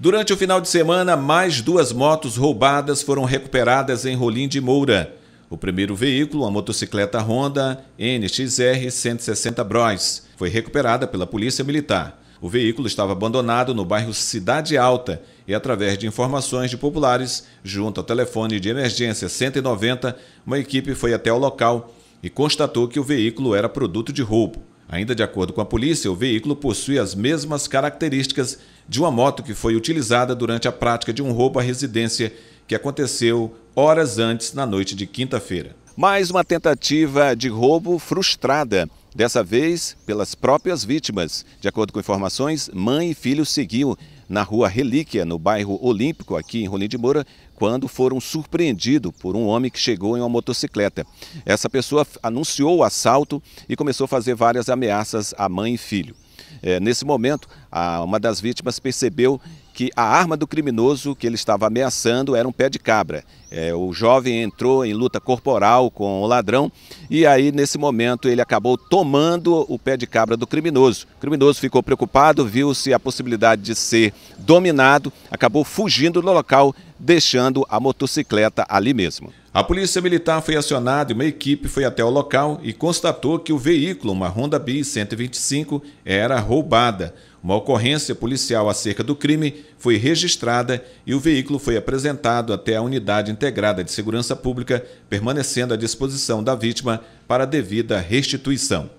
Durante o final de semana, mais duas motos roubadas foram recuperadas em Rolim de Moura. O primeiro veículo, uma motocicleta Honda NXR 160 Bros, foi recuperada pela Polícia Militar. O veículo estava abandonado no bairro Cidade Alta e, através de informações de populares, junto ao telefone de emergência 190, uma equipe foi até o local e constatou que o veículo era produto de roubo. Ainda de acordo com a polícia, o veículo possui as mesmas características de uma moto que foi utilizada durante a prática de um roubo à residência que aconteceu horas antes na noite de quinta-feira. Mais uma tentativa de roubo frustrada, dessa vez pelas próprias vítimas. De acordo com informações, mãe e filho seguiam na rua Relíquia, no bairro Olímpico, aqui em Rolim de Moura, quando foram surpreendidos por um homem que chegou em uma motocicleta. Essa pessoa anunciou o assalto e começou a fazer várias ameaças à mãe e filho. É, nesse momento, uma das vítimas percebeu que a arma do criminoso que ele estava ameaçando era um pé de cabra. É, o jovem entrou em luta corporal com o ladrão e aí, nesse momento, ele acabou tomando o pé de cabra do criminoso. O criminoso ficou preocupado, viu-se a possibilidade de ser dominado, acabou fugindo do local, deixando a motocicleta ali mesmo. A polícia militar foi acionada e uma equipe foi até o local e constatou que o veículo, uma Honda Bis 125, era roubada. Uma ocorrência policial acerca do crime foi registrada e o veículo foi apresentado até a Unidade Integrada de Segurança Pública, permanecendo à disposição da vítima para devida restituição.